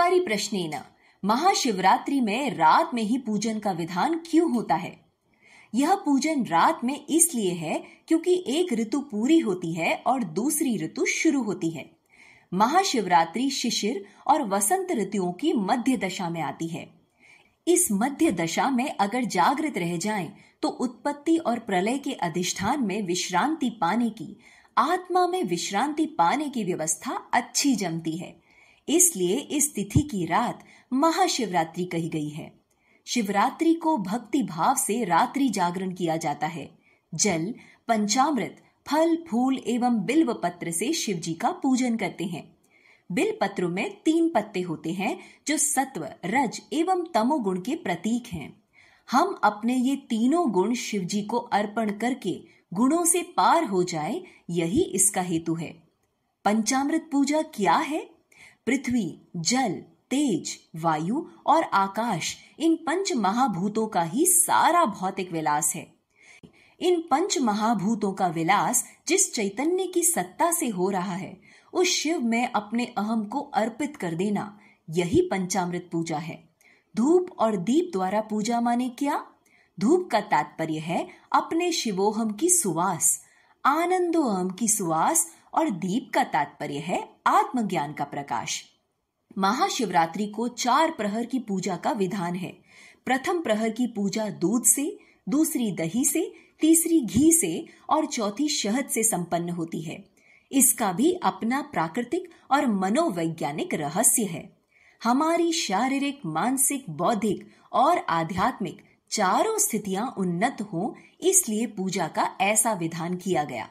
परिप्रश्न महाशिवरात्रि में रात में ही पूजन का विधान क्यों होता है यह पूजन रात में इसलिए है क्योंकि एक ऋतु पूरी होती है और दूसरी ऋतु शुरू होती है महाशिवरात्रि शिशिर और वसंत ऋतुओं की मध्य दशा में आती है इस मध्य दशा में अगर जागृत रह जाएं तो उत्पत्ति और प्रलय के अधिष्ठान में विश्रांति पाने की आत्मा में विश्रांति पाने की व्यवस्था अच्छी जमती है इसलिए इस तिथि की रात महाशिवरात्रि कही गई है शिवरात्रि को भक्ति भाव से रात्रि जागरण किया जाता है जल पंचामृत फल फूल एवं बिल्व पत्र से शिव जी का पूजन करते हैं बिल पत्रों में तीन पत्ते होते हैं जो सत्व रज एवं तमोगुण के प्रतीक हैं हम अपने ये तीनों गुण शिव जी को अर्पण करके गुणों से पार हो जाए यही इसका हेतु है पंचामृत पूजा क्या है पृथ्वी जल तेज वायु और आकाश इन पंच महाभूतों का ही सारा भौतिक विलास है इन पंच महाभूतों का विलास जिस चैतन्य की सत्ता से हो रहा है उस शिव में अपने अहम को अर्पित कर देना यही पंचामृत पूजा है धूप और दीप द्वारा पूजा माने क्या धूप का तात्पर्य है अपने शिवोहम की सुवास आनंदोहम की सुवास और दीप का तात्पर्य है आत्मज्ञान का प्रकाश महाशिवरात्रि को चार प्रहर की पूजा का विधान है प्रथम प्रहर की पूजा दूध से दूसरी दही से तीसरी घी से और चौथी शहद से संपन्न होती है इसका भी अपना प्राकृतिक और मनोवैज्ञानिक रहस्य है हमारी शारीरिक मानसिक बौद्धिक और आध्यात्मिक चारों स्थितियां उन्नत हों इसलिए पूजा का ऐसा विधान किया गया